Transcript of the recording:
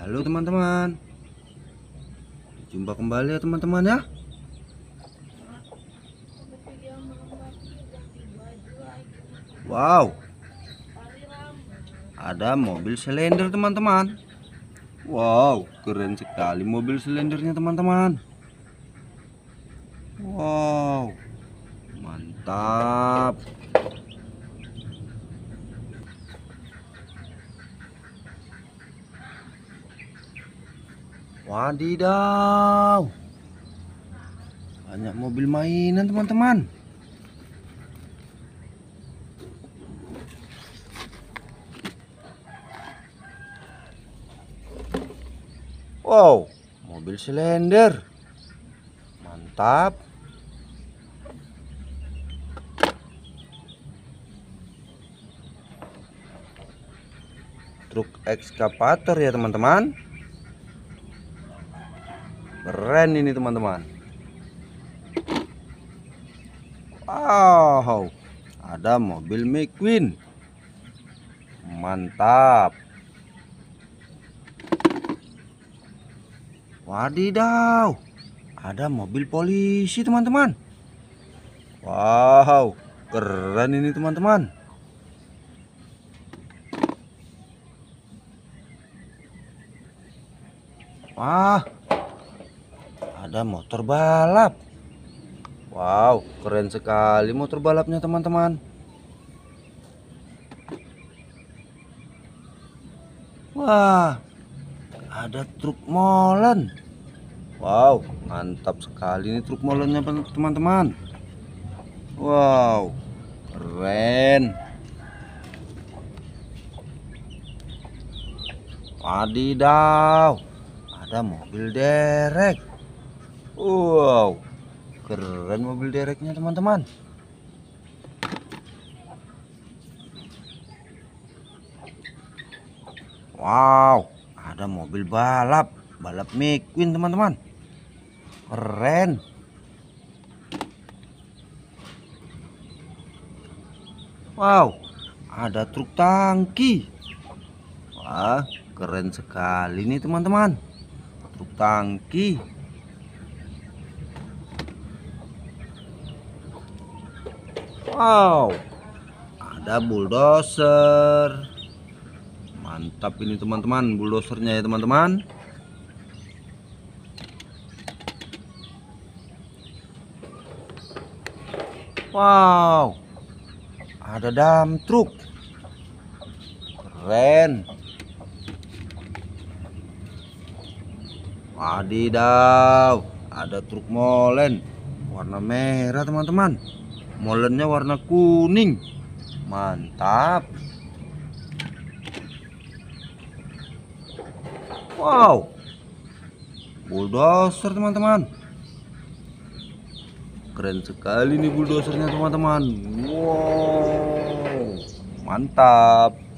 Halo teman-teman Jumpa kembali ya teman-teman ya Wow Ada mobil selender teman-teman Wow keren sekali mobil selendernya teman-teman Wow mantap Wadidaw. Banyak mobil mainan teman-teman. Wow, mobil silinder Mantap. Truk ekskavator ya teman-teman. Keren ini teman-teman. Wow, ada mobil McQueen. Mantap. Wadidaw, ada mobil polisi teman-teman. Wow, keren ini teman-teman. Wah, ada motor balap. Wow, keren sekali motor balapnya teman-teman. Wah, ada truk molen. Wow, mantap sekali ini truk molennya teman-teman. Wow, keren. Wadidaw, ada mobil derek. Wow, keren mobil dereknya teman-teman. Wow, ada mobil balap, balap McQueen teman-teman. Keren. Wow, ada truk tangki. Wah, keren sekali nih teman-teman. Truk tangki. Wow, ada bulldozer. Mantap ini teman-teman, bulldozernya ya teman-teman. Wow, ada dam truk. Keren. Wadidaw, ada truk molen warna merah teman-teman molennya warna kuning mantap wow bulldozer teman-teman keren sekali nih bulldozernya teman-teman wow mantap